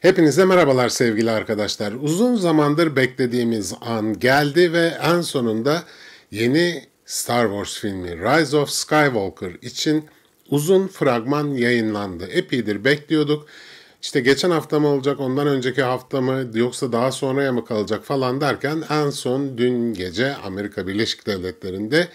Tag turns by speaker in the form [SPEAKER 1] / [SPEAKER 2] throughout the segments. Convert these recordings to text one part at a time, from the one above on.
[SPEAKER 1] Hepinize merhabalar sevgili arkadaşlar. Uzun zamandır beklediğimiz an geldi ve en sonunda yeni Star Wars filmi Rise of Skywalker için uzun fragman yayınlandı. Epeydir bekliyorduk. İşte geçen hafta mı olacak, ondan önceki hafta mı yoksa daha sonraya mı kalacak falan derken en son dün gece Amerika Birleşik Devletleri'nde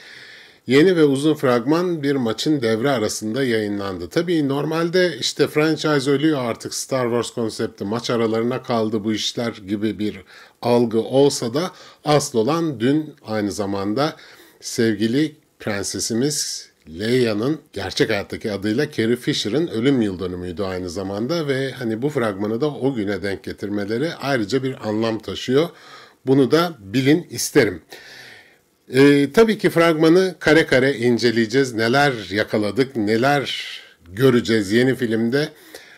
[SPEAKER 1] Yeni ve uzun fragman bir maçın devre arasında yayınlandı. Tabii normalde işte franchise ölüyor artık Star Wars konsepti maç aralarına kaldı bu işler gibi bir algı olsa da asıl olan dün aynı zamanda sevgili prensesimiz Leia'nın gerçek hayattaki adıyla Carrie Fisher'ın ölüm yıl dönümüydü aynı zamanda ve hani bu fragmanı da o güne denk getirmeleri ayrıca bir anlam taşıyor. Bunu da bilin isterim. Ee, tabii ki fragmanı kare kare inceleyeceğiz. Neler yakaladık, neler göreceğiz yeni filmde.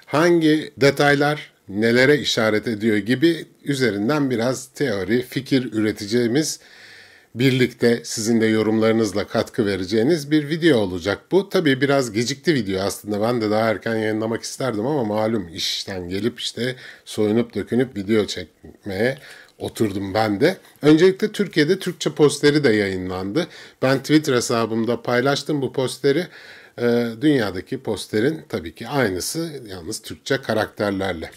[SPEAKER 1] Hangi detaylar nelere işaret ediyor gibi üzerinden biraz teori, fikir üreteceğimiz birlikte sizin de yorumlarınızla katkı vereceğiniz bir video olacak bu. Tabii biraz gecikti video aslında ben de daha erken yayınlamak isterdim ama malum işten gelip işte soyunup dökünüp video çekmeye oturdum ben de. Öncelikle Türkiye'de Türkçe posteri de yayınlandı. Ben Twitter hesabımda paylaştım bu posteri. E, dünyadaki posterin tabii ki aynısı yalnız Türkçe karakterlerle.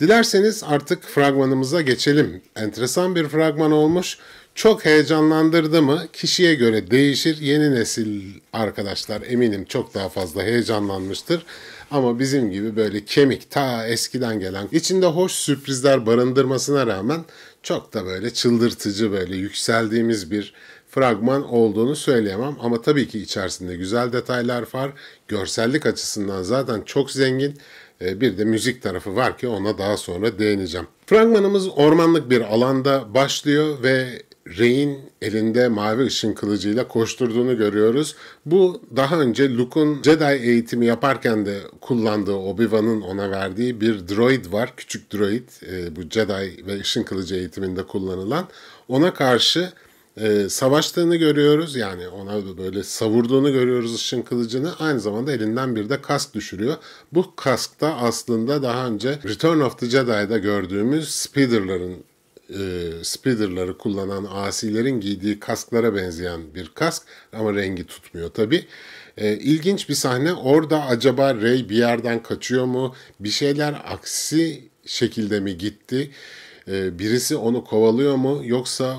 [SPEAKER 1] Dilerseniz artık fragmanımıza geçelim. Enteresan bir fragman olmuş. Çok heyecanlandırdı mı? Kişiye göre değişir. Yeni nesil arkadaşlar eminim çok daha fazla heyecanlanmıştır. Ama bizim gibi böyle kemik ta eskiden gelen içinde hoş sürprizler barındırmasına rağmen çok da böyle çıldırtıcı böyle yükseldiğimiz bir fragman olduğunu söyleyemem ama tabii ki içerisinde güzel detaylar var. Görsellik açısından zaten çok zengin. Ee, bir de müzik tarafı var ki ona daha sonra değineceğim. Fragmanımız ormanlık bir alanda başlıyor ve Rey'in elinde mavi ışın kılıcıyla koşturduğunu görüyoruz. Bu daha önce Luke'un Jedi eğitimi yaparken de kullandığı Obi-Wan'ın ona verdiği bir droid var. Küçük droid e, bu Jedi ve ışın kılıcı eğitiminde kullanılan. Ona karşı e, savaştığını görüyoruz. Yani ona böyle savurduğunu görüyoruz ışın kılıcını. Aynı zamanda elinden bir de kask düşürüyor. Bu kask da aslında daha önce Return of the Jedi'da gördüğümüz speederların e, speederları kullanan asilerin giydiği kasklara benzeyen bir kask ama rengi tutmuyor tabi. E, ilginç bir sahne orada acaba Ray bir yerden kaçıyor mu bir şeyler aksi şekilde mi gitti e, birisi onu kovalıyor mu yoksa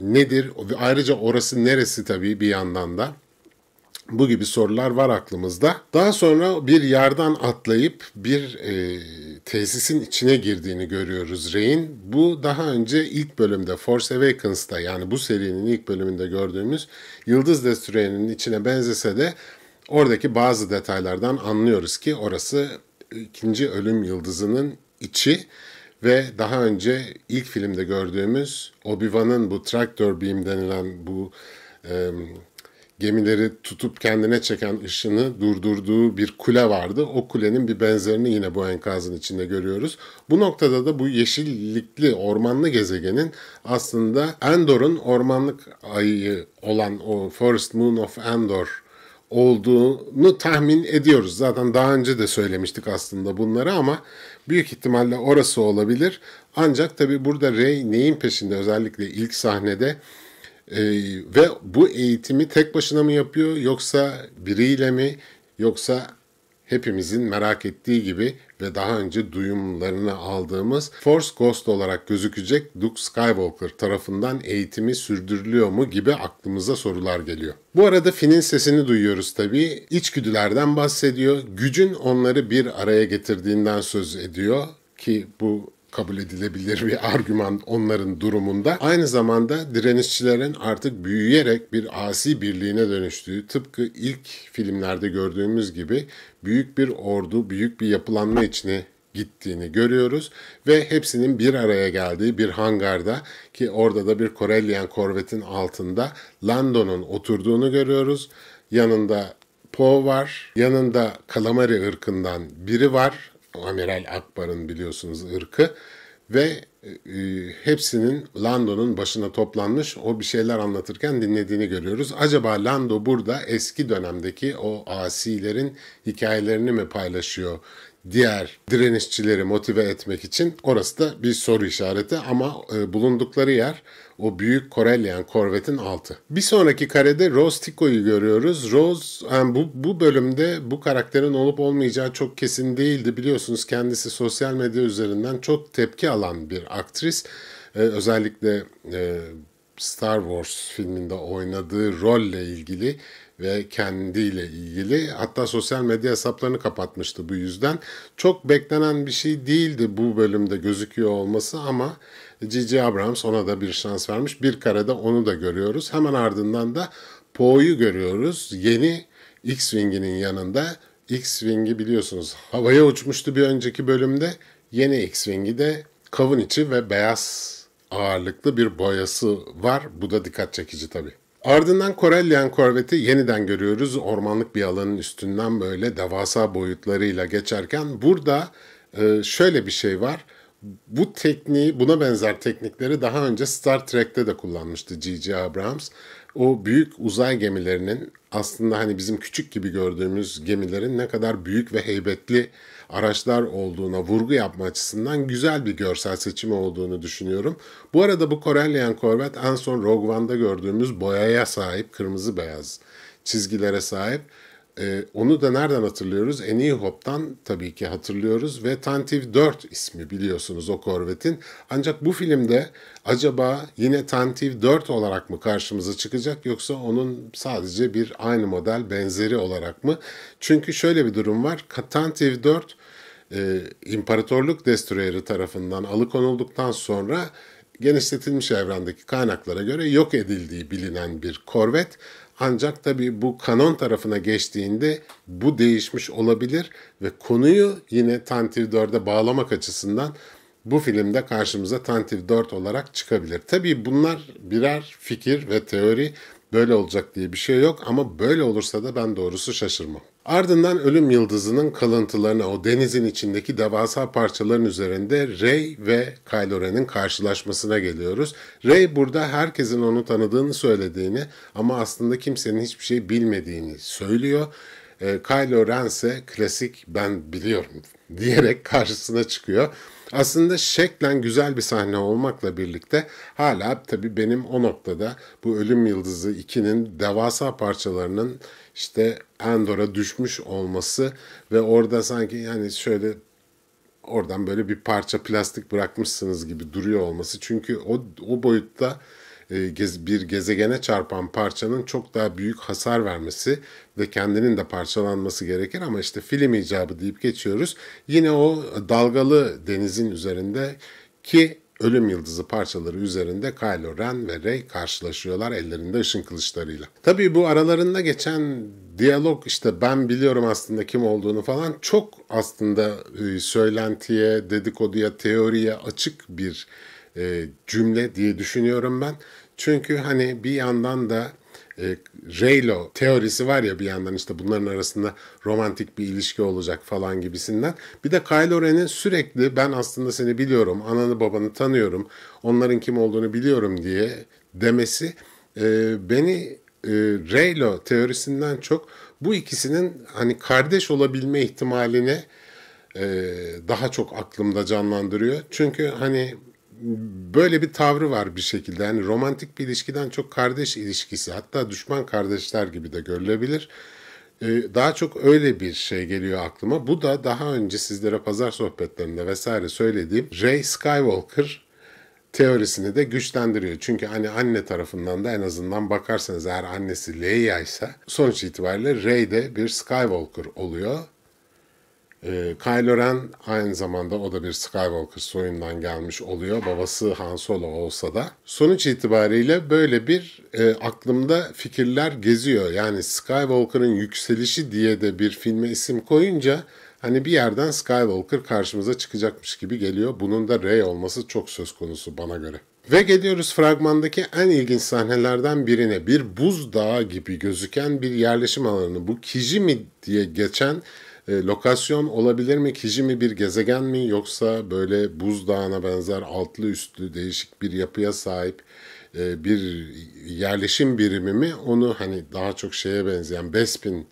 [SPEAKER 1] nedir ayrıca orası neresi tabi bir yandan da. Bu gibi sorular var aklımızda. Daha sonra bir yerden atlayıp bir e, tesisin içine girdiğini görüyoruz Rey'in. Bu daha önce ilk bölümde Force Awakens'ta yani bu serinin ilk bölümünde gördüğümüz Yıldız Destüreni'nin içine benzese de oradaki bazı detaylardan anlıyoruz ki orası ikinci ölüm yıldızının içi ve daha önce ilk filmde gördüğümüz Obi-Wan'ın bu traktör beam denilen bu e, gemileri tutup kendine çeken ışını durdurduğu bir kule vardı. O kulenin bir benzerini yine bu enkazın içinde görüyoruz. Bu noktada da bu yeşillikli ormanlı gezegenin aslında Endor'un ormanlık ayı olan o First Moon of Endor olduğunu tahmin ediyoruz. Zaten daha önce de söylemiştik aslında bunları ama büyük ihtimalle orası olabilir. Ancak tabii burada Rey neyin peşinde özellikle ilk sahnede e, ve bu eğitimi tek başına mı yapıyor yoksa biriyle mi yoksa hepimizin merak ettiği gibi ve daha önce duyumlarını aldığımız Force Ghost olarak gözükecek Luke Skywalker tarafından eğitimi sürdürülüyor mu gibi aklımıza sorular geliyor. Bu arada Finn'in sesini duyuyoruz tabii. İçgüdülerden bahsediyor. Gücün onları bir araya getirdiğinden söz ediyor ki bu kabul edilebilir bir argüman onların durumunda. Aynı zamanda direnişçilerin artık büyüyerek bir asi birliğine dönüştüğü tıpkı ilk filmlerde gördüğümüz gibi büyük bir ordu, büyük bir yapılanma içine gittiğini görüyoruz ve hepsinin bir araya geldiği bir hangarda ki orada da bir Corellian korvetin altında Lando'nun oturduğunu görüyoruz. Yanında Poe var, yanında Kalamari ırkından biri var Amiral Akbar'ın biliyorsunuz ırkı ve e, hepsinin Lando'nun başına toplanmış o bir şeyler anlatırken dinlediğini görüyoruz. Acaba Lando burada eski dönemdeki o asilerin hikayelerini mi paylaşıyor diğer direnişçileri motive etmek için? Orası da bir soru işareti ama e, bulundukları yer o büyük Corellian korvetin altı. Bir sonraki karede Rose Tico'yu görüyoruz. Rose yani bu, bu bölümde bu karakterin olup olmayacağı çok kesin değildi. Biliyorsunuz kendisi sosyal medya üzerinden çok tepki alan bir aktris. Ee, özellikle e, Star Wars filminde oynadığı rolle ilgili ve kendiyle ilgili hatta sosyal medya hesaplarını kapatmıştı bu yüzden. Çok beklenen bir şey değildi bu bölümde gözüküyor olması ama Cici Abrams ona da bir şans vermiş. Bir karede onu da görüyoruz. Hemen ardından da Poe'yu görüyoruz. Yeni X-Wing'inin yanında. X-Wing'i biliyorsunuz havaya uçmuştu bir önceki bölümde. Yeni X-Wing'i de kavun içi ve beyaz ağırlıklı bir boyası var. Bu da dikkat çekici tabii. Ardından Corellian korveti yeniden görüyoruz. Ormanlık bir alanın üstünden böyle devasa boyutlarıyla geçerken burada e, şöyle bir şey var bu tekniği, buna benzer teknikleri daha önce Star Trek'te de kullanmıştı G.G. Abrams. O büyük uzay gemilerinin aslında hani bizim küçük gibi gördüğümüz gemilerin ne kadar büyük ve heybetli araçlar olduğuna vurgu yapma açısından güzel bir görsel seçimi olduğunu düşünüyorum. Bu arada bu Corellian Corvette en son Rogue One'da gördüğümüz boyaya sahip kırmızı beyaz çizgilere sahip. E, onu da nereden hatırlıyoruz? Any Hop'tan tabii ki hatırlıyoruz ve Tantive 4 ismi biliyorsunuz o korvetin. Ancak bu filmde acaba yine Tantive 4 olarak mı karşımıza çıkacak yoksa onun sadece bir aynı model benzeri olarak mı? Çünkü şöyle bir durum var. Tantive 4 e, İmparatorluk Destroyer'ı tarafından alıkonulduktan sonra genişletilmiş evrendeki kaynaklara göre yok edildiği bilinen bir korvet. Ancak tabii bu kanon tarafına geçtiğinde bu değişmiş olabilir ve konuyu yine Tantiv 4'e bağlamak açısından bu filmde karşımıza Tantiv 4 olarak çıkabilir. Tabii bunlar birer fikir ve teori. Böyle olacak diye bir şey yok ama böyle olursa da ben doğrusu şaşırmam. Ardından ölüm yıldızının kalıntılarına o denizin içindeki devasa parçaların üzerinde Rey ve Kylo Ren'in karşılaşmasına geliyoruz. Rey burada herkesin onu tanıdığını söylediğini ama aslında kimsenin hiçbir şey bilmediğini söylüyor. Ee, Kylo Ren ise klasik ben biliyorum diyerek karşısına çıkıyor. Aslında şeklen güzel bir sahne olmakla birlikte hala tabii benim o noktada bu Ölüm Yıldızı 2'nin devasa parçalarının işte Endor'a düşmüş olması ve orada sanki yani şöyle oradan böyle bir parça plastik bırakmışsınız gibi duruyor olması. Çünkü o, o boyutta e, bir gezegene çarpan parçanın çok daha büyük hasar vermesi ve kendinin de parçalanması gerekir ama işte film icabı deyip geçiyoruz. Yine o dalgalı denizin üzerinde ki ölüm yıldızı parçaları üzerinde Kylo Ren ve Rey karşılaşıyorlar ellerinde ışın kılıçlarıyla. Tabii bu aralarında geçen diyalog işte ben biliyorum aslında kim olduğunu falan çok aslında e, söylentiye, dedikoduya, teoriye açık bir e, cümle diye düşünüyorum ben. Çünkü hani bir yandan da e, Reylo teorisi var ya bir yandan işte bunların arasında romantik bir ilişki olacak falan gibisinden. Bir de Kylo Ren'in sürekli ben aslında seni biliyorum, ananı babanı tanıyorum, onların kim olduğunu biliyorum diye demesi e, beni e, Reylo teorisinden çok bu ikisinin hani kardeş olabilme ihtimalini e, daha çok aklımda canlandırıyor. Çünkü hani böyle bir tavrı var bir şekilde. Yani romantik bir ilişkiden çok kardeş ilişkisi hatta düşman kardeşler gibi de görülebilir. Ee, daha çok öyle bir şey geliyor aklıma. Bu da daha önce sizlere pazar sohbetlerinde vesaire söylediğim Ray Skywalker teorisini de güçlendiriyor. Çünkü hani anne tarafından da en azından bakarsanız eğer annesi Leia ise sonuç itibariyle Rey de bir Skywalker oluyor. E, ee, Kylo Ren aynı zamanda o da bir Skywalker soyundan gelmiş oluyor. Babası Han Solo olsa da. Sonuç itibariyle böyle bir e, aklımda fikirler geziyor. Yani Skywalker'ın yükselişi diye de bir filme isim koyunca hani bir yerden Skywalker karşımıza çıkacakmış gibi geliyor. Bunun da Rey olması çok söz konusu bana göre. Ve geliyoruz fragmandaki en ilginç sahnelerden birine. Bir buzdağı gibi gözüken bir yerleşim alanını Bu Kijimi diye geçen e, lokasyon olabilir mi? Kiji mi bir gezegen mi yoksa böyle buzdağına benzer altlı üstlü değişik bir yapıya sahip e, bir yerleşim birimi mi? Onu hani daha çok şeye benzeyen Bespin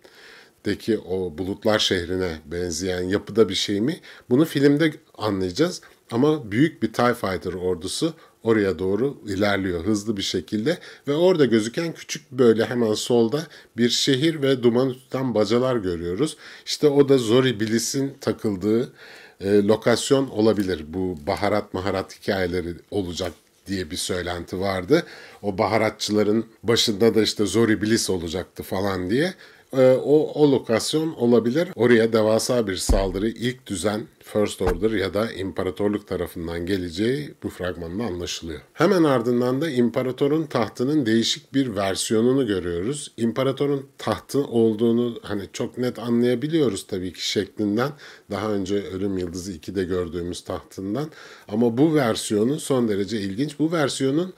[SPEAKER 1] deki o bulutlar şehrine benzeyen yapıda bir şey mi? Bunu filmde anlayacağız. Ama büyük bir TIE Fighter ordusu oraya doğru ilerliyor hızlı bir şekilde ve orada gözüken küçük böyle hemen solda bir şehir ve duman tutan bacalar görüyoruz. İşte o da Zori Bilis'in takıldığı e, lokasyon olabilir. Bu baharat maharat hikayeleri olacak diye bir söylenti vardı. O baharatçıların başında da işte Zori Bilis olacaktı falan diye e, o, o lokasyon olabilir. Oraya devasa bir saldırı ilk düzen First Order ya da imparatorluk tarafından geleceği bu fragmanda anlaşılıyor. Hemen ardından da imparatorun tahtının değişik bir versiyonunu görüyoruz. İmparatorun tahtı olduğunu hani çok net anlayabiliyoruz tabii ki şeklinden. Daha önce Ölüm Yıldızı 2'de gördüğümüz tahtından. Ama bu versiyonu son derece ilginç. Bu versiyonun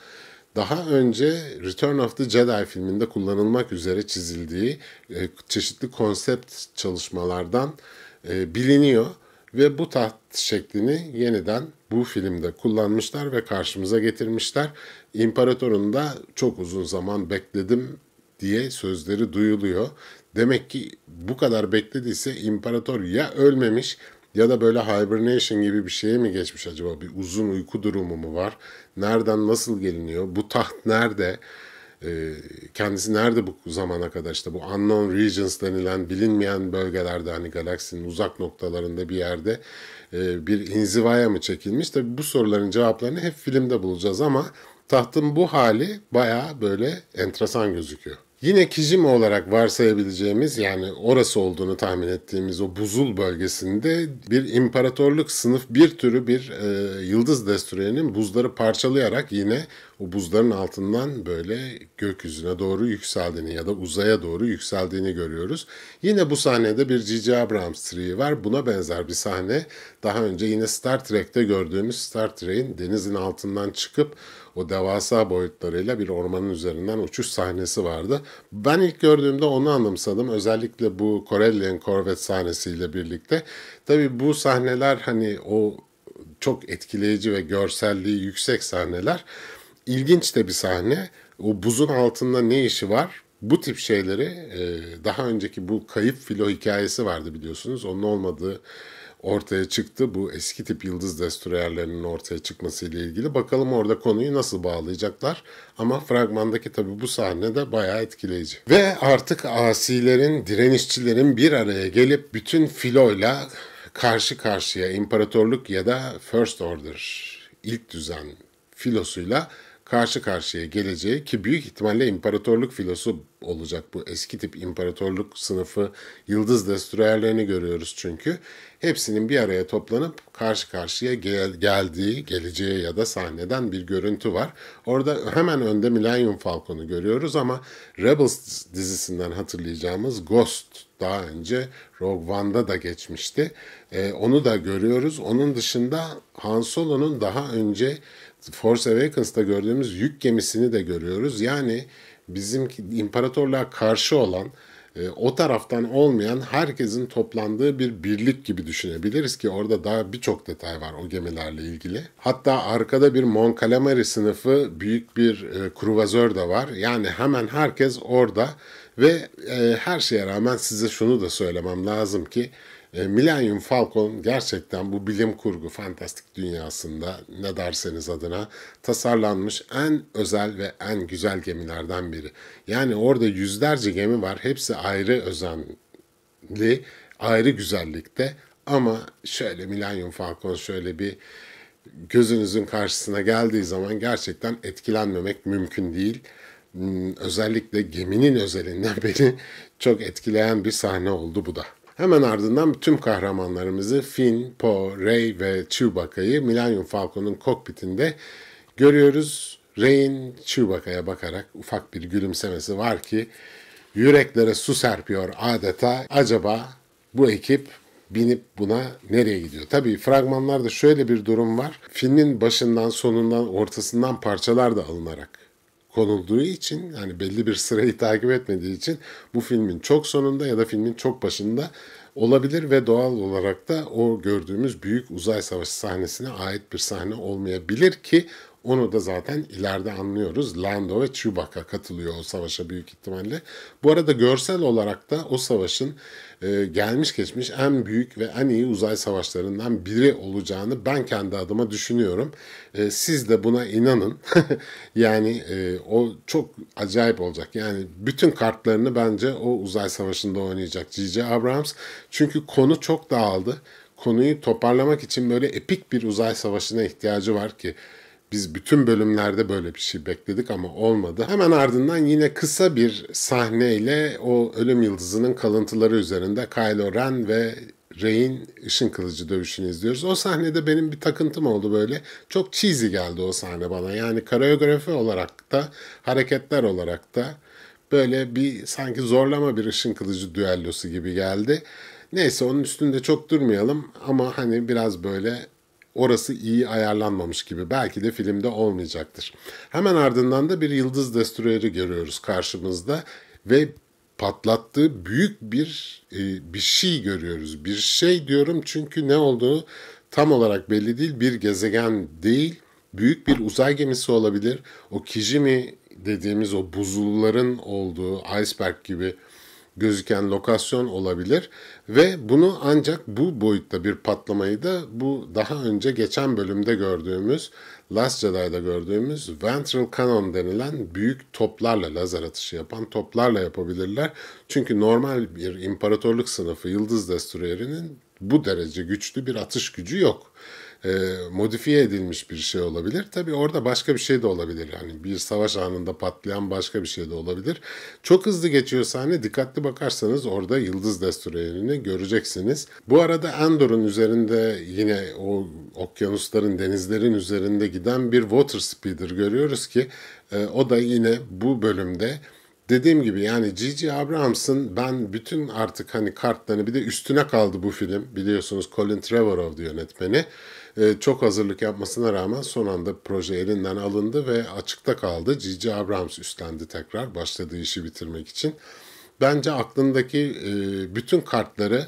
[SPEAKER 1] daha önce Return of the Jedi filminde kullanılmak üzere çizildiği e, çeşitli konsept çalışmalardan e, biliniyor ve bu taht şeklini yeniden bu filmde kullanmışlar ve karşımıza getirmişler. İmparatorun da çok uzun zaman bekledim diye sözleri duyuluyor. Demek ki bu kadar beklediyse imparator ya ölmemiş ya da böyle hibernation gibi bir şeye mi geçmiş acaba? Bir uzun uyku durumu mu var? Nereden nasıl geliniyor? Bu taht nerede? Ee, kendisi nerede bu zamana kadar işte bu unknown regions denilen bilinmeyen bölgelerde hani galaksinin uzak noktalarında bir yerde e, bir inzivaya mı çekilmiş? Tabi bu soruların cevaplarını hep filmde bulacağız ama tahtın bu hali baya böyle enteresan gözüküyor. Yine Kijima olarak varsayabileceğimiz yani orası olduğunu tahmin ettiğimiz o buzul bölgesinde bir imparatorluk sınıf bir türü bir e, yıldız destroyerinin buzları parçalayarak yine o buzların altından böyle gökyüzüne doğru yükseldiğini ya da uzaya doğru yükseldiğini görüyoruz. Yine bu sahnede bir G.G. Abrams triği var. Buna benzer bir sahne daha önce yine Star Trek'te gördüğümüz Star Trek'in denizin altından çıkıp o devasa boyutlarıyla bir ormanın üzerinden uçuş sahnesi vardı. Ben ilk gördüğümde onu anımsadım. Özellikle bu Corellian Corvette sahnesiyle birlikte. Tabii bu sahneler hani o çok etkileyici ve görselliği yüksek sahneler. İlginç de bir sahne. O buzun altında ne işi var? Bu tip şeyleri e, daha önceki bu kayıp filo hikayesi vardı biliyorsunuz. Onun olmadığı ortaya çıktı. Bu eski tip yıldız destroyerlerinin ortaya çıkması ile ilgili. Bakalım orada konuyu nasıl bağlayacaklar. Ama fragmandaki tabi bu sahne de bayağı etkileyici. Ve artık asilerin, direnişçilerin bir araya gelip bütün filoyla karşı karşıya imparatorluk ya da First Order ilk düzen filosuyla karşı karşıya geleceği ki büyük ihtimalle imparatorluk filosu olacak bu eski tip imparatorluk sınıfı yıldız destroyerlerini görüyoruz çünkü. Hepsinin bir araya toplanıp karşı karşıya gel geldiği geleceğe ya da sahneden bir görüntü var. Orada hemen önde Millennium Falcon'u görüyoruz ama Rebels dizisinden hatırlayacağımız Ghost daha önce Rogue One'da da geçmişti. Ee, onu da görüyoruz. Onun dışında Han Solo'nun daha önce Force Awakens'ta gördüğümüz yük gemisini de görüyoruz. Yani bizim imparatorluğa karşı olan e, o taraftan olmayan herkesin toplandığı bir birlik gibi düşünebiliriz ki orada daha birçok detay var o gemilerle ilgili. Hatta arkada bir Mon Calamari sınıfı büyük bir e, kruvazör de var. Yani hemen herkes orada ve e, her şeye rağmen size şunu da söylemem lazım ki e, Millennium Falcon gerçekten bu bilim kurgu, fantastik dünyasında ne derseniz adına tasarlanmış en özel ve en güzel gemilerden biri. Yani orada yüzlerce gemi var. Hepsi ayrı özenli, ayrı güzellikte. Ama şöyle Millennium Falcon şöyle bir gözünüzün karşısına geldiği zaman gerçekten etkilenmemek mümkün değil. Hmm, özellikle geminin özelinden beni çok etkileyen bir sahne oldu bu da. Hemen ardından tüm kahramanlarımızı Finn, Poe, Rey ve Chewbacca'yı Millennium Falcon'un kokpitinde görüyoruz. Rey'in Chewbacca'ya bakarak ufak bir gülümsemesi var ki yüreklere su serpiyor adeta. Acaba bu ekip binip buna nereye gidiyor? Tabii fragmanlarda şöyle bir durum var. Filmin başından, sonundan, ortasından parçalar da alınarak konulduğu için yani belli bir sırayı takip etmediği için bu filmin çok sonunda ya da filmin çok başında olabilir ve doğal olarak da o gördüğümüz büyük uzay savaşı sahnesine ait bir sahne olmayabilir ki onu da zaten ileride anlıyoruz. Lando ve Chewbacca katılıyor o savaşa büyük ihtimalle. Bu arada görsel olarak da o savaşın e, gelmiş geçmiş en büyük ve en iyi uzay savaşlarından biri olacağını ben kendi adıma düşünüyorum. E, siz de buna inanın. yani e, o çok acayip olacak. Yani bütün kartlarını bence o uzay savaşında oynayacak J.J. Abrams. Çünkü konu çok dağıldı. Konuyu toparlamak için böyle epik bir uzay savaşına ihtiyacı var ki biz bütün bölümlerde böyle bir şey bekledik ama olmadı. Hemen ardından yine kısa bir sahneyle o ölüm yıldızının kalıntıları üzerinde Kylo Ren ve Rey'in ışın kılıcı dövüşünü izliyoruz. O sahnede benim bir takıntım oldu böyle. Çok cheesy geldi o sahne bana. Yani koreografi olarak da, hareketler olarak da böyle bir sanki zorlama bir ışın kılıcı düellosu gibi geldi. Neyse onun üstünde çok durmayalım ama hani biraz böyle Orası iyi ayarlanmamış gibi. Belki de filmde olmayacaktır. Hemen ardından da bir yıldız destroyeri görüyoruz karşımızda ve patlattığı büyük bir e, bir şey görüyoruz. Bir şey diyorum çünkü ne olduğunu tam olarak belli değil. Bir gezegen değil, büyük bir uzay gemisi olabilir. O Kijimi dediğimiz o buzulların olduğu iceberg gibi gözüken lokasyon olabilir ve bunu ancak bu boyutta bir patlamayı da bu daha önce geçen bölümde gördüğümüz Last Jedi'da gördüğümüz Ventral Cannon denilen büyük toplarla lazer atışı yapan toplarla yapabilirler. Çünkü normal bir imparatorluk sınıfı yıldız destroyerinin bu derece güçlü bir atış gücü yok e, modifiye edilmiş bir şey olabilir. tabi orada başka bir şey de olabilir. Yani bir savaş anında patlayan başka bir şey de olabilir. Çok hızlı geçiyor sahne. Dikkatli bakarsanız orada Yıldız Destureyerini göreceksiniz. Bu arada Endor'un üzerinde yine o okyanusların, denizlerin üzerinde giden bir water speeder görüyoruz ki e, o da yine bu bölümde dediğim gibi yani Gigi Abrams'ın ben bütün artık hani kartlarını bir de üstüne kaldı bu film. Biliyorsunuz Colin Trevorrow yönetmeni. E, çok hazırlık yapmasına rağmen son anda proje elinden alındı ve açıkta kaldı. Cici Abrams üstlendi tekrar başladığı işi bitirmek için. Bence aklındaki e, bütün kartları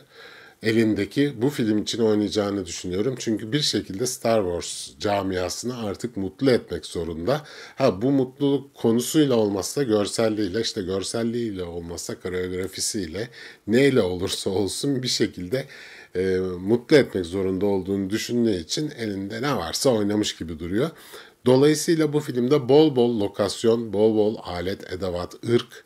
[SPEAKER 1] elindeki bu film için oynayacağını düşünüyorum. Çünkü bir şekilde Star Wars camiasını artık mutlu etmek zorunda. Ha bu mutluluk konusuyla olmazsa görselliğiyle işte görselliğiyle olmazsa koreografisiyle neyle olursa olsun bir şekilde e, mutlu etmek zorunda olduğunu düşündüğü için elinde ne varsa oynamış gibi duruyor. Dolayısıyla bu filmde bol bol lokasyon, bol bol alet, edevat, ırk,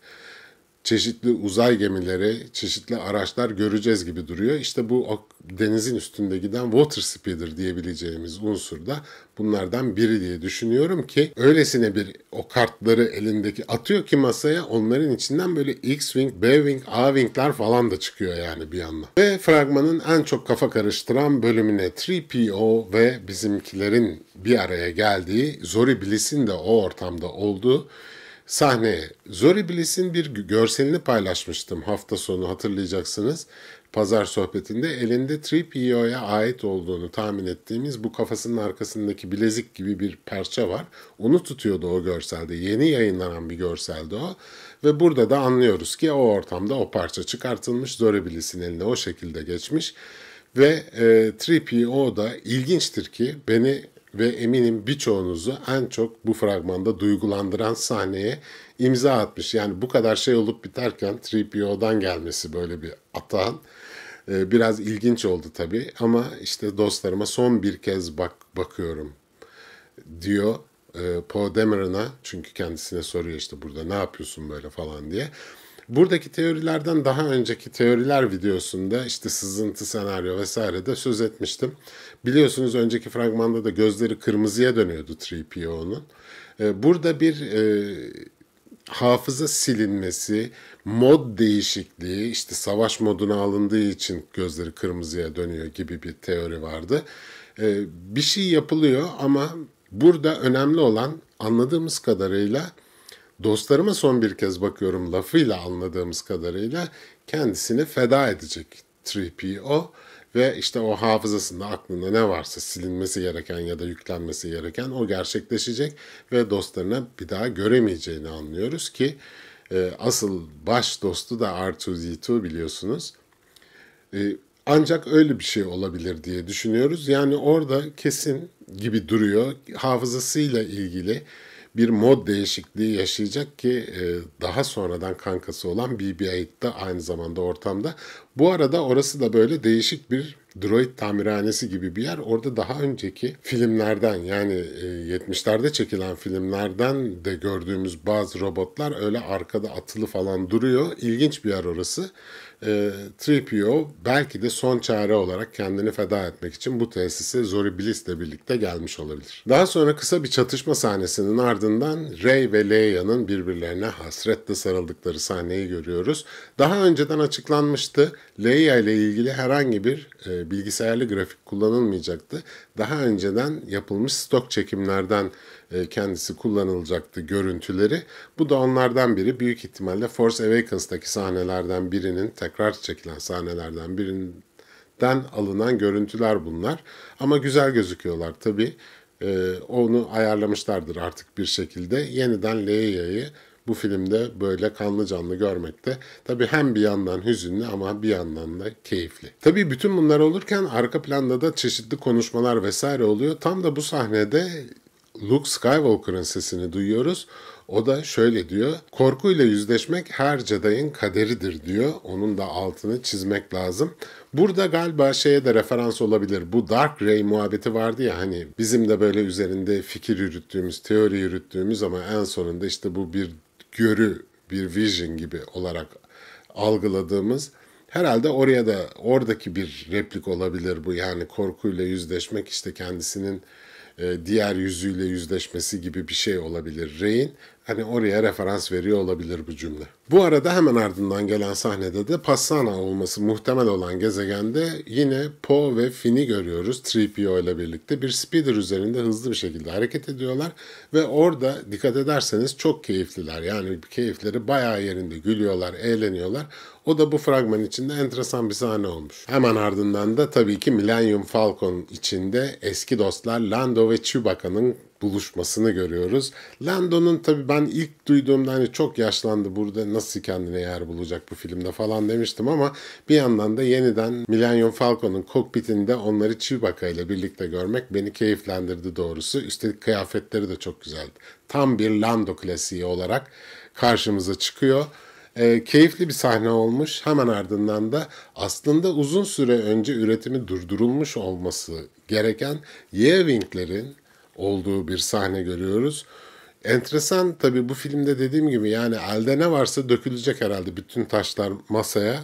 [SPEAKER 1] çeşitli uzay gemileri, çeşitli araçlar göreceğiz gibi duruyor. İşte bu denizin üstünde giden water speeder diyebileceğimiz unsur da bunlardan biri diye düşünüyorum ki öylesine bir o kartları elindeki atıyor ki masaya onların içinden böyle X-Wing, B-Wing, A-Wing'ler falan da çıkıyor yani bir yandan. Ve fragmanın en çok kafa karıştıran bölümüne 3PO ve bizimkilerin bir araya geldiği, Zori Bliss'in de o ortamda olduğu sahneye. Zor İblis'in bir görselini paylaşmıştım hafta sonu hatırlayacaksınız. Pazar sohbetinde elinde 3PO'ya ait olduğunu tahmin ettiğimiz bu kafasının arkasındaki bilezik gibi bir parça var. Onu tutuyordu o görselde. Yeni yayınlanan bir görseldi o. Ve burada da anlıyoruz ki o ortamda o parça çıkartılmış. Zor İblis'in eline o şekilde geçmiş. Ve e, 3PO da ilginçtir ki beni ve eminim birçoğunuzu en çok bu fragmanda duygulandıran sahneye imza atmış. Yani bu kadar şey olup biterken 3PO'dan gelmesi böyle bir atağın e, biraz ilginç oldu tabii ama işte dostlarıma son bir kez bak bakıyorum diyor e, Paul Dameron'a çünkü kendisine soruyor işte burada ne yapıyorsun böyle falan diye. Buradaki teorilerden daha önceki teoriler videosunda işte sızıntı senaryo vesaire de söz etmiştim. Biliyorsunuz önceki fragmanda da gözleri kırmızıya dönüyordu 3PO'nun. Ee, burada bir e, hafıza silinmesi, mod değişikliği, işte savaş moduna alındığı için gözleri kırmızıya dönüyor gibi bir teori vardı. E, bir şey yapılıyor ama burada önemli olan anladığımız kadarıyla dostlarıma son bir kez bakıyorum lafıyla anladığımız kadarıyla kendisini feda edecek 3PO ve işte o hafızasında aklında ne varsa silinmesi gereken ya da yüklenmesi gereken o gerçekleşecek ve dostlarına bir daha göremeyeceğini anlıyoruz ki e, asıl baş dostu da R2-D2 biliyorsunuz. E, ancak öyle bir şey olabilir diye düşünüyoruz. Yani orada kesin gibi duruyor. Hafızasıyla ilgili bir mod değişikliği yaşayacak ki e, daha sonradan kankası olan BB-8 de aynı zamanda ortamda. Bu arada orası da böyle değişik bir droid tamirhanesi gibi bir yer. Orada daha önceki filmlerden yani 70'lerde e, çekilen filmlerden de gördüğümüz bazı robotlar öyle arkada atılı falan duruyor. İlginç bir yer orası e, Tripio belki de son çare olarak kendini feda etmek için bu tesise Zoriblis ile birlikte gelmiş olabilir. Daha sonra kısa bir çatışma sahnesinin ardından Rey ve Leia'nın birbirlerine hasretle sarıldıkları sahneyi görüyoruz. Daha önceden açıklanmıştı. Leia ile ilgili herhangi bir e, bilgisayarlı grafik kullanılmayacaktı. Daha önceden yapılmış stok çekimlerden e, kendisi kullanılacaktı görüntüleri. Bu da onlardan biri. Büyük ihtimalle Force Awakens'taki sahnelerden birinin tekrar çekilen sahnelerden birinden alınan görüntüler bunlar. Ama güzel gözüküyorlar tabii. E, onu ayarlamışlardır artık bir şekilde. Yeniden Leia'yı bu filmde böyle kanlı canlı görmekte. tabi hem bir yandan hüzünlü ama bir yandan da keyifli. tabi bütün bunlar olurken arka planda da çeşitli konuşmalar vesaire oluyor. Tam da bu sahnede Luke Skywalker'ın sesini duyuyoruz. O da şöyle diyor. Korkuyla yüzleşmek her Jedi'in kaderidir diyor. Onun da altını çizmek lazım. Burada galiba şeye de referans olabilir. Bu Dark Ray muhabbeti vardı ya hani bizim de böyle üzerinde fikir yürüttüğümüz, teori yürüttüğümüz ama en sonunda işte bu bir görü, bir vision gibi olarak algıladığımız Herhalde oraya da oradaki bir replik olabilir bu yani korkuyla yüzleşmek işte kendisinin e, diğer yüzüyle yüzleşmesi gibi bir şey olabilir Rey'in Hani oraya referans veriyor olabilir bu cümle. Bu arada hemen ardından gelen sahnede de Passana olması muhtemel olan gezegende yine Poe ve Fini görüyoruz 3PO ile birlikte. Bir speeder üzerinde hızlı bir şekilde hareket ediyorlar ve orada dikkat ederseniz çok keyifliler. Yani keyifleri bayağı yerinde gülüyorlar, eğleniyorlar. O da bu fragman içinde enteresan bir sahne olmuş. Hemen ardından da tabii ki Millennium Falcon içinde eski dostlar Lando ve Chewbacca'nın buluşmasını görüyoruz. Lando'nun tabii ben ilk duyduğumda hani çok yaşlandı burada nasıl kendine yer bulacak bu filmde falan demiştim ama bir yandan da yeniden Millennium Falcon'un kokpitinde onları Chewbacca ile birlikte görmek beni keyiflendirdi doğrusu. Üstelik kıyafetleri de çok güzeldi. Tam bir Lando klasiği olarak karşımıza çıkıyor. E, keyifli bir sahne olmuş. Hemen ardından da aslında uzun süre önce üretimi durdurulmuş olması gereken Y-Wing'lerin olduğu bir sahne görüyoruz. Enteresan tabii bu filmde dediğim gibi yani elde ne varsa dökülecek herhalde bütün taşlar masaya.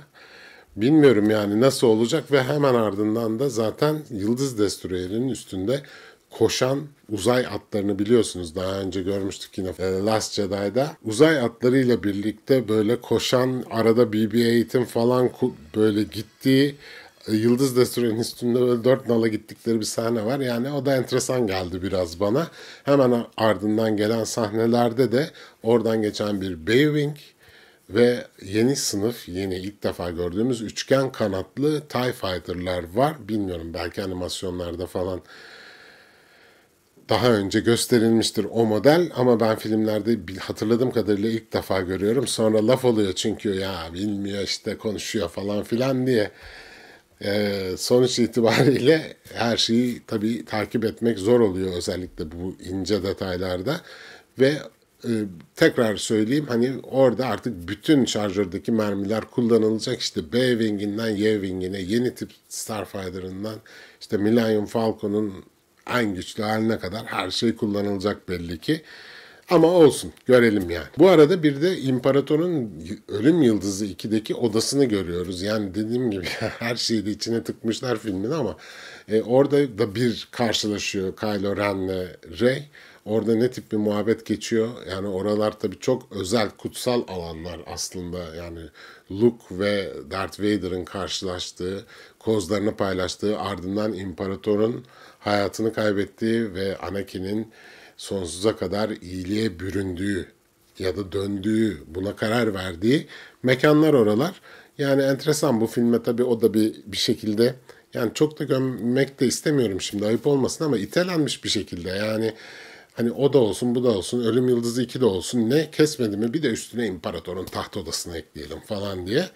[SPEAKER 1] Bilmiyorum yani nasıl olacak ve hemen ardından da zaten Yıldız Destroyer'in üstünde koşan uzay atlarını biliyorsunuz daha önce görmüştük yine e, Last Jedi'da. Uzay atlarıyla birlikte böyle koşan arada BB-8'in falan böyle gittiği e, Yıldız Desture'nin üstünde böyle dört nala gittikleri bir sahne var. Yani o da enteresan geldi biraz bana. Hemen ardından gelen sahnelerde de oradan geçen bir Baywing ve yeni sınıf, yeni ilk defa gördüğümüz üçgen kanatlı TIE Fighter'lar var. Bilmiyorum belki animasyonlarda falan daha önce gösterilmiştir o model ama ben filmlerde hatırladığım kadarıyla ilk defa görüyorum. Sonra laf oluyor çünkü ya bilmiyor işte konuşuyor falan filan diye. E, sonuç itibariyle her şeyi tabii takip etmek zor oluyor özellikle bu ince detaylarda ve e, tekrar söyleyeyim hani orada artık bütün şarjördeki mermiler kullanılacak işte B winginden Y wingine yeni tip Starfighter'ından işte Millennium Falcon'un en güçlü haline kadar her şey kullanılacak belli ki. Ama olsun görelim yani. Bu arada bir de imparatorun Ölüm Yıldızı 2'deki odasını görüyoruz. Yani dediğim gibi her şeyi de içine tıkmışlar filmin ama e, orada da bir karşılaşıyor Kylo Ren'le Rey. Orada ne tip bir muhabbet geçiyor? Yani oralar tabii çok özel, kutsal alanlar aslında. Yani Luke ve Darth Vader'ın karşılaştığı, kozlarını paylaştığı, ardından imparatorun hayatını kaybettiği ve Anakin'in sonsuza kadar iyiliğe büründüğü ya da döndüğü, buna karar verdiği mekanlar oralar. Yani enteresan bu filme tabi o da bir, bir şekilde yani çok da gömmek de istemiyorum şimdi ayıp olmasın ama itelenmiş bir şekilde yani hani o da olsun bu da olsun Ölüm Yıldızı 2 de olsun ne kesmedi mi bir de üstüne imparatorun taht odasını ekleyelim falan diye.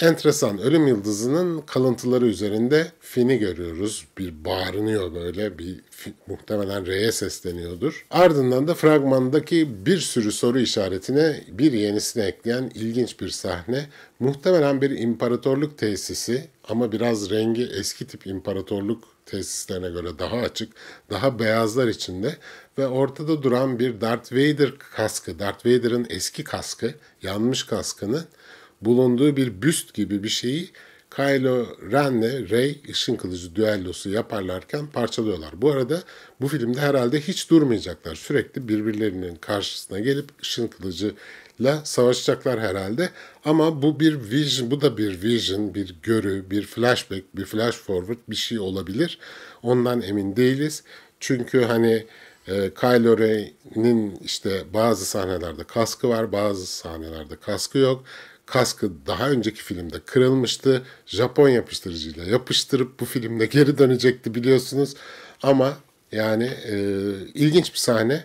[SPEAKER 1] Enteresan ölüm yıldızının kalıntıları üzerinde fini görüyoruz. Bir bağırınıyor böyle bir muhtemelen R'ye sesleniyordur. Ardından da fragmandaki bir sürü soru işaretine bir yenisini ekleyen ilginç bir sahne. Muhtemelen bir imparatorluk tesisi ama biraz rengi eski tip imparatorluk tesislerine göre daha açık, daha beyazlar içinde ve ortada duran bir Darth Vader kaskı, Darth Vader'ın eski kaskı, yanmış kaskının bulunduğu bir büst gibi bir şeyi Kylo Ren'le Rey ışın kılıcı düellosu yaparlarken parçalıyorlar. Bu arada bu filmde herhalde hiç durmayacaklar. Sürekli birbirlerinin karşısına gelip ışın kılıcıyla savaşacaklar herhalde. Ama bu bir vision, bu da bir vision, bir görü, bir flashback, bir flash forward bir şey olabilir. Ondan emin değiliz. Çünkü hani e, Kylo Rey'nin işte bazı sahnelerde kaskı var, bazı sahnelerde kaskı yok kaskı daha önceki filmde kırılmıştı. Japon yapıştırıcıyla yapıştırıp bu filmde geri dönecekti biliyorsunuz. Ama yani e, ilginç bir sahne.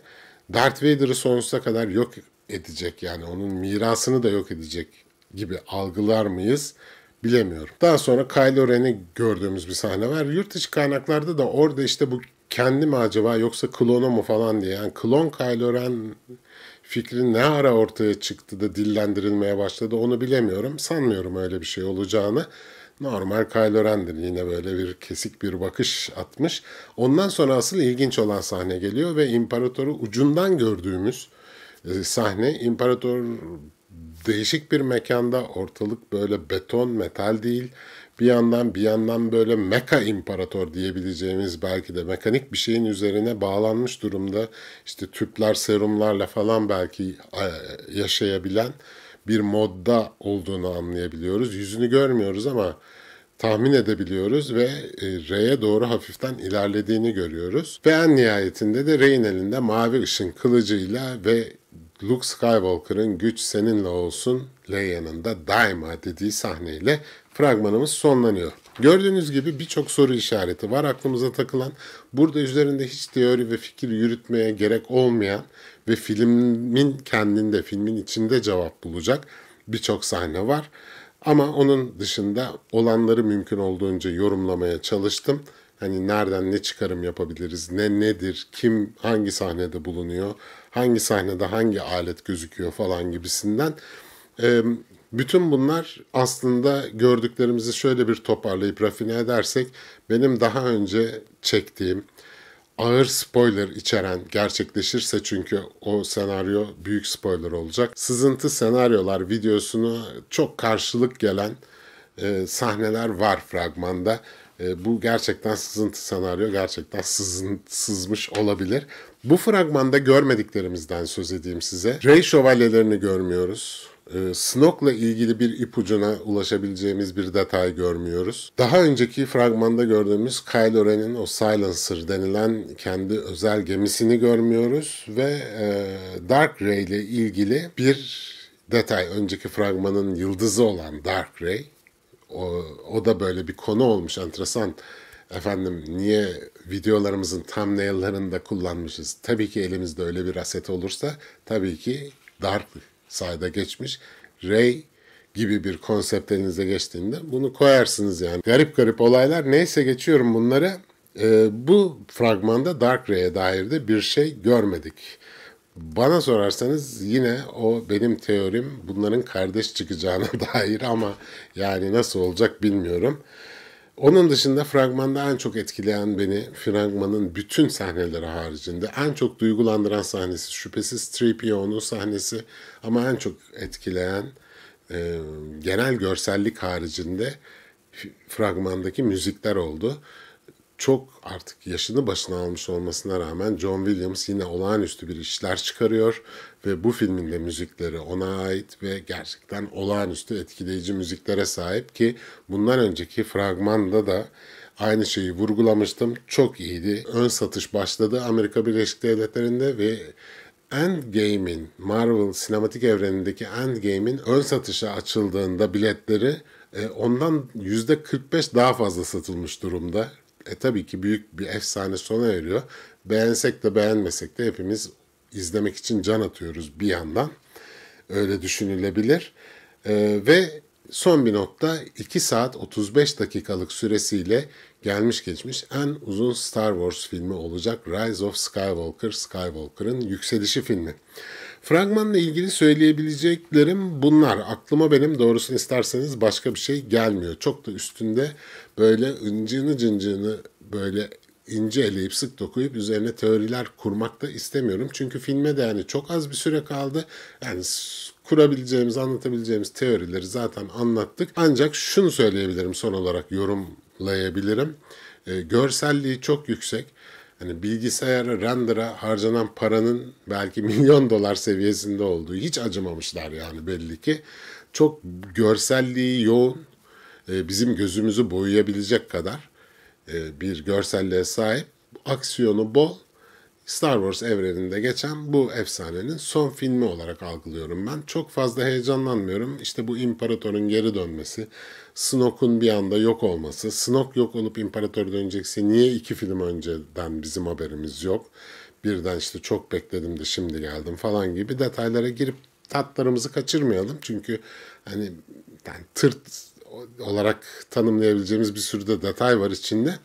[SPEAKER 1] Darth Vader'ı sonsuza kadar yok edecek yani onun mirasını da yok edecek gibi algılar mıyız bilemiyorum. Daha sonra Kylo Ren'i gördüğümüz bir sahne var. Yurt dışı kaynaklarda da orada işte bu kendi mi acaba yoksa klonu mu falan diye. Yani klon Kylo Ren fikri ne ara ortaya çıktı da dillendirilmeye başladı onu bilemiyorum. Sanmıyorum öyle bir şey olacağını. Normal Kylo Ren'dir yine böyle bir kesik bir bakış atmış. Ondan sonra asıl ilginç olan sahne geliyor ve imparatoru ucundan gördüğümüz e, sahne. imparator değişik bir mekanda ortalık böyle beton metal değil bir yandan bir yandan böyle meka imparator diyebileceğimiz belki de mekanik bir şeyin üzerine bağlanmış durumda işte tüpler serumlarla falan belki e, yaşayabilen bir modda olduğunu anlayabiliyoruz. Yüzünü görmüyoruz ama tahmin edebiliyoruz ve e, Rey'e doğru hafiften ilerlediğini görüyoruz. Ve en nihayetinde de Rey'in elinde mavi ışın kılıcıyla ve Luke Skywalker'ın güç seninle olsun Leia'nın da daima dediği sahneyle fragmanımız sonlanıyor. Gördüğünüz gibi birçok soru işareti var aklımıza takılan. Burada üzerinde hiç teori ve fikir yürütmeye gerek olmayan ve filmin kendinde, filmin içinde cevap bulacak birçok sahne var. Ama onun dışında olanları mümkün olduğunca yorumlamaya çalıştım. Hani nereden ne çıkarım yapabiliriz, ne nedir, kim hangi sahnede bulunuyor, hangi sahnede hangi alet gözüküyor falan gibisinden. Ee, bütün bunlar aslında gördüklerimizi şöyle bir toparlayıp rafine edersek benim daha önce çektiğim ağır spoiler içeren gerçekleşirse çünkü o senaryo büyük spoiler olacak. Sızıntı senaryolar videosuna çok karşılık gelen e, sahneler var fragmanda. E, bu gerçekten sızıntı senaryo gerçekten sızın, sızmış olabilir. Bu fragmanda görmediklerimizden söz edeyim size. Rey şövalyelerini görmüyoruz e, Snoke'la ilgili bir ipucuna ulaşabileceğimiz bir detay görmüyoruz. Daha önceki fragmanda gördüğümüz Kylo Ren'in o Silencer denilen kendi özel gemisini görmüyoruz ve e, Dark Ray ile ilgili bir detay önceki fragmanın yıldızı olan Dark Ray o, o da böyle bir konu olmuş enteresan efendim niye videolarımızın thumbnaillarında kullanmışız. Tabii ki elimizde öyle bir aset olursa tabii ki Dark sayda geçmiş. Ray gibi bir konsept elinize geçtiğinde bunu koyarsınız yani. Garip garip olaylar. Neyse geçiyorum bunları. Ee, bu fragmanda Dark Ray'e dair de bir şey görmedik. Bana sorarsanız yine o benim teorim bunların kardeş çıkacağına dair ama yani nasıl olacak bilmiyorum. Onun dışında fragmanda en çok etkileyen beni fragmanın bütün sahneleri haricinde en çok duygulandıran sahnesi şüphesiz 3PO'nun sahnesi ama en çok etkileyen e, genel görsellik haricinde fragmandaki müzikler oldu çok artık yaşını başına almış olmasına rağmen John Williams yine olağanüstü bir işler çıkarıyor ve bu filmin de müzikleri ona ait ve gerçekten olağanüstü etkileyici müziklere sahip ki bundan önceki fragmanda da aynı şeyi vurgulamıştım. Çok iyiydi. Ön satış başladı Amerika Birleşik Devletleri'nde ve Endgame'in Marvel sinematik evrenindeki Endgame'in ön satışa açıldığında biletleri e, ondan %45 daha fazla satılmış durumda e tabii ki büyük bir efsane sona eriyor. Beğensek de beğenmesek de hepimiz izlemek için can atıyoruz bir yandan. Öyle düşünülebilir. E, ve son bir notta 2 saat 35 dakikalık süresiyle gelmiş geçmiş en uzun Star Wars filmi olacak Rise of Skywalker, Skywalker'ın yükselişi filmi. Fragmanla ilgili söyleyebileceklerim bunlar. Aklıma benim doğrusunu isterseniz başka bir şey gelmiyor. Çok da üstünde böyle incini cincini böyle ince eleyip sık dokuyup üzerine teoriler kurmak da istemiyorum. Çünkü filme de yani çok az bir süre kaldı. Yani kurabileceğimiz, anlatabileceğimiz teorileri zaten anlattık. Ancak şunu söyleyebilirim son olarak yorumlayabilirim. E, görselliği çok yüksek. Hani bilgisayara, render'a harcanan paranın belki milyon dolar seviyesinde olduğu hiç acımamışlar yani belli ki. Çok görselliği yoğun, e, bizim gözümüzü boyayabilecek kadar e, bir görselliğe sahip. Aksiyonu bol Star Wars evreninde geçen bu efsanenin son filmi olarak algılıyorum ben. Çok fazla heyecanlanmıyorum. İşte bu imparatorun geri dönmesi, Snoke'un bir anda yok olması, Snoke yok olup imparator dönecekse niye iki film önceden bizim haberimiz yok? Birden işte çok bekledim de şimdi geldim falan gibi detaylara girip tatlarımızı kaçırmayalım. Çünkü hani yani tırt olarak tanımlayabileceğimiz bir sürü de detay var içinde.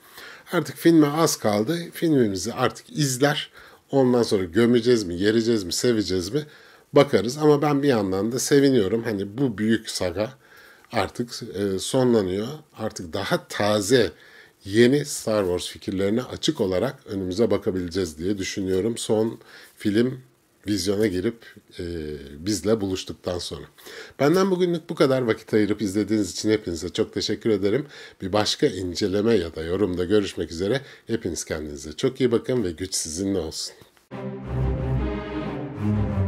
[SPEAKER 1] Artık filme az kaldı. Filmimizi artık izler. Ondan sonra gömeceğiz mi, yereceğiz mi, seveceğiz mi bakarız. Ama ben bir yandan da seviniyorum. Hani bu büyük saga artık e, sonlanıyor. Artık daha taze yeni Star Wars fikirlerine açık olarak önümüze bakabileceğiz diye düşünüyorum. Son film vizyona girip e, bizle buluştuktan sonra. Benden bugünlük bu kadar vakit ayırıp izlediğiniz için hepinize çok teşekkür ederim. Bir başka inceleme ya da yorumda görüşmek üzere. Hepiniz kendinize çok iyi bakın ve güç sizinle olsun. Müzik